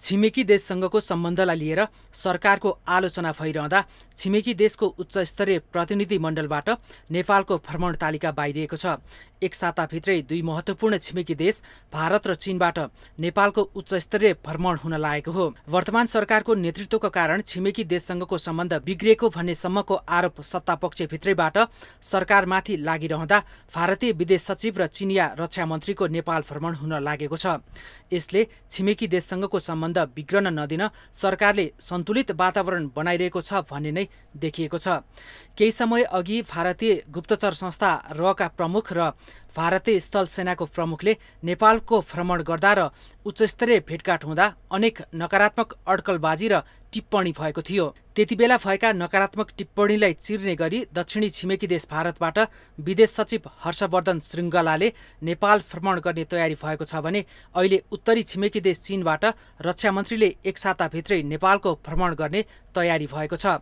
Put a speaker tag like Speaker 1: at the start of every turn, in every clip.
Speaker 1: छिमेकी देशसँगको सम्बन्धलाई लिएर सरकारको आलोचना भइरहँदा छिमेकी देशको उच्चस्तरीय प्रतिनिधिमण्डलबाट नेपालको भ्रमण तालिका बाहिरिएको छ एक साताभित्रै दुई महत्त्वपूर्ण छिमेकी देश भारत र चीनबाट नेपालको उच्चस्तरीय भ्रमण हुन लागेको हो वर्तमान सरकारको नेतृत्वको कारण छिमेकी देशसँगको सम्बन्ध बिग्रिएको भन्ने सम्मको आरोप सत्तापक्षभित्रैबाट सरकारमाथि लागिरहँदा भारतीय विदेश सचिव र चिनिया रक्षा मन्त्रीको नेपाल भ्रमण हुन लागेको छ यसले छिमेकी देशसँगको सम्बन्ध सम्बन्ध बिग्रन नदिन सरकारले सन्तुलित वातावरण बनाइरहेको छ भन्ने नै देखिएको छ केही समय अघि भारतीय गुप्तचर संस्था रका प्रमुख र भारतीय स्थल सेनाको प्रमुखले नेपालको भ्रमण गर्दा र उच्चस्तरीय भेटघाट हुँदा अनेक नकारात्मक अड्कलबाजी र टिप्पणी भएको थियो त्यति बेला भएका नकारात्मक टिप्पणीलाई चिर्ने गरी दक्षिणी छिमेकी देश भारतबाट विदेश सचिव हर्षवर्धन श्रृङ्गलाले नेपाल भ्रमण गर्ने तयारी भएको छ भने अहिले उत्तरी छिमेकी देश चीनबाट रक्षा मन्त्रीले एक साताभित्रै नेपालको भ्रमण गर्ने तयारी भएको छ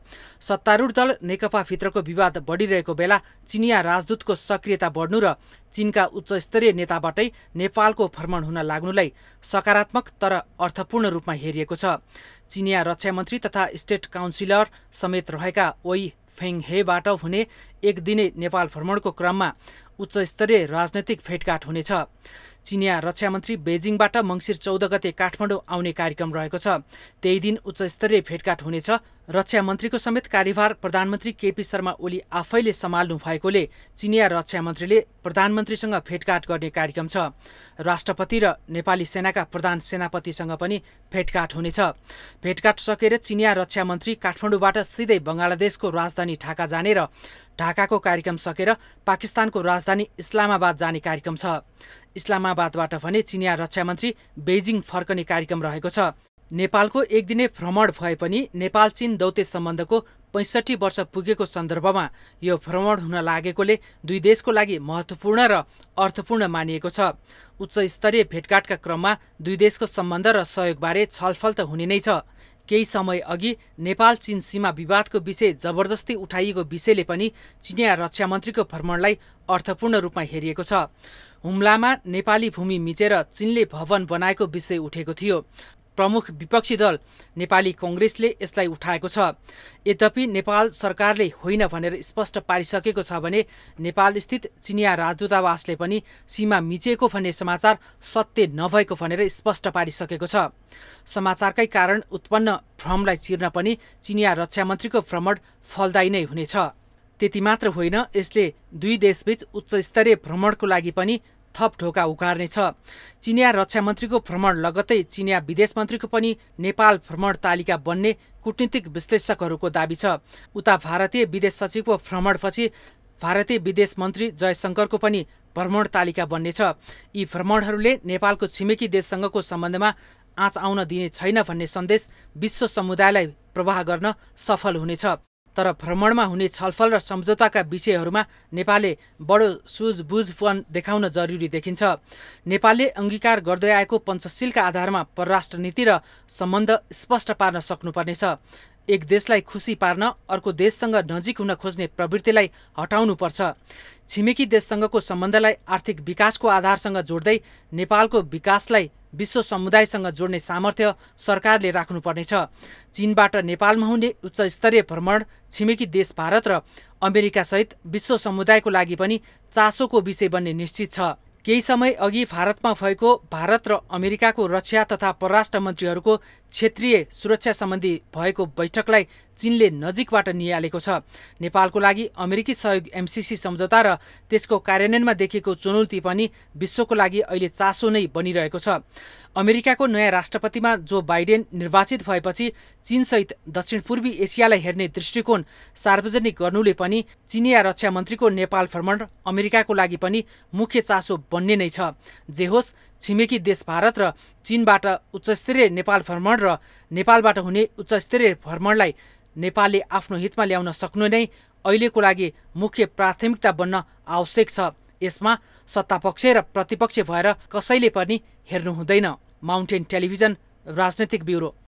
Speaker 1: सत्तारूढ दल नेकपाभित्रको विवाद बढिरहेको बेला चिनिया राजदूतको सक्रियता बढ्नु र चीनका उच्चस्तरीय नेताबाटै नेपालको भ्रमण हुन लाग्नुलाई सकारात्मक तर अर्थपूर्ण रूपमा हेरिएको छ चिनिया रक्षा मन्त्री तथा स्टेट काउन्सिल काउन्सिलर समेत रहेका ओई फेङहेबाट हुने एक दिने नेपाल भ्रमणको क्रममा उच्चस्तरीय राजनैतिक भेटघाट हुनेछ चिनिया रक्षा मन्त्री बेजिङबाट मङ्सिर चौध गते काठमाडौँ आउने कार्यक्रम रहेको छ त्यही दिन उच्चस्तरीय भेटघाट हुनेछ रक्षा मन्त्रीको समेत कार्यभार प्रधानमन्त्री केपी शर्मा ओली आफैले सम्हाल्नु भएकोले चिनिया रक्षा मन्त्रीले प्रधानमन्त्रीसँग भेटघाट गर्ने कार्यक्रम छ राष्ट्रपति र नेपाली सेनाका प्रधान सेनापतिसँग पनि भेटघाट हुनेछ भेटघाट सकेर चिनिया रक्षा मन्त्री काठमाडौँबाट सिधै बङ्गलादेशको राजधानी ढाका जाने र ढाकाको कार्यक्रम सकेर पाकिस्तानको राजधानी इस्लामाबाद जाने कार्यक्रम छ इस्लामा इस्लामाबादबाट भने चिनिया रक्षा मन्त्री बेजिङ फर्कने कार्यक्रम रहेको छ नेपालको एक दिने भ्रमण भए पनि नेपाल चीन दौते सम्बन्धको पैँसठी वर्ष पुगेको सन्दर्भमा यो भ्रमण हुन लागेकोले दुई देशको लागि महत्त्वपूर्ण र अर्थपूर्ण मानिएको छ उच्च स्तरीय भेटघाटका क्रममा दुई देशको सम्बन्ध र सहयोगबारे छलफल त हुने नै छ केही समय अघि नेपाल चीन सीमा विवादको विषय जबरजस्ती उठाइएको विषयले पनि चिनिया रक्षा मन्त्रीको भ्रमणलाई अर्थपूर्ण रूपमा हेरिएको छ हुम्लामा नेपाली भूमि मिचेर चीनले भवन बनाएको विषय उठेको थियो प्रमुख विपक्षी दल नेपाली कङ्ग्रेसले यसलाई उठाएको छ यद्यपि नेपाल सरकारले होइन भनेर स्पष्ट पारिसकेको छ भने नेपालस्थित चिनिया राजदूतावासले पनि सीमा मिचेको भन्ने समाचार सत्य नभएको भनेर स्पष्ट पारिसकेको छ समाचारकै कारण उत्पन्न भ्रमलाई चिर्न पनि चिनिया रक्षा मन्त्रीको भ्रमण फलदायी नै हुनेछ त्यति मात्र होइन यसले दुई देशबीच उच्चस्तरीय भ्रमणको लागि पनि थप ढोका उकार्नेछ चिनिया रक्षा मन्त्रीको भ्रमण लगत्तै चिनिया विदेश मन्त्रीको पनि नेपाल भ्रमण तालिका बन्ने कुटनीतिक विश्लेषकहरूको दावी छ उता भारतीय विदेश सचिवको भ्रमणपछि भारतीय विदेश मन्त्री जयशङ्करको पनि भ्रमण तालिका बन्नेछ यी भ्रमणहरूले नेपालको छिमेकी देशसँगको सम्बन्धमा आँच आउन दिने छैन भन्ने सन्देश विश्व समुदायलाई प्रवाह गर्न सफल हुनेछ तर भ्रमणमा हुने छलफल र सम्झौताका विषयहरूमा नेपालले बडो सुझबुझपन देखाउन जरुरी देखिन्छ नेपालले अङ्गीकार गर्दै आएको पञ्चशीलका आधारमा परराष्ट्र नीति र सम्बन्ध स्पष्ट पार्न सक्नुपर्नेछ एक देशलाई खुसी पार्न अर्को देशसँग नजिक हुन खोज्ने प्रवृत्तिलाई हटाउनुपर्छ छिमेकी देशसँगको सम्बन्धलाई आर्थिक विकासको आधारसँग जोड्दै नेपालको विकासलाई विश्व समुदायसँग जोड्ने सामर्थ्य सरकारले राख्नुपर्नेछ चीनबाट नेपालमा हुने उच्चस्तरीय भ्रमण छिमेकी देश भारत र अमेरिकासहित विश्व समुदायको लागि पनि चासोको विषय बन्ने निश्चित छ केही समय अघि भारतमा भएको भारत र अमेरिकाको रक्षा तथा परराष्ट्र मन्त्रीहरूको क्षेत्रीय सुरक्षा सम्बन्धी भएको बैठकलाई चीनले नजिकबाट निहालेको छ नेपालको लागि अमेरिकी सहयोग एमसिसी सम्झौता र त्यसको कार्यान्वयनमा देखिएको चुनौती पनि विश्वको लागि अहिले चासो नै बनिरहेको छ अमेरिकाको नयाँ राष्ट्रपतिमा जो बाइडेन निर्वाचित भएपछि चीनसहित दक्षिण पूर्वी एसियालाई हेर्ने दृष्टिकोण सार्वजनिक गर्नुले पनि चिनिया रक्षा मन्त्रीको नेपाल भ्रमण अमेरिकाको लागि पनि मुख्य चासो बन्ने नै छ जे होस् छिमेकी देश भारत र चीनबाट उच्चस्तरीय नेपाल भ्रमण र नेपालबाट हुने उच्चस्तरीय भ्रमणलाई नेपालले आफ्नो हितमा ल्याउन सक्नु नै अहिलेको लागि मुख्य प्राथमिकता बन्न आवश्यक छ यसमा सत्तापक्ष र प्रतिपक्ष भएर कसैले पनि हेर्नु हुँदैन माउन्टेन टेलिभिजन राजनैतिक ब्युरो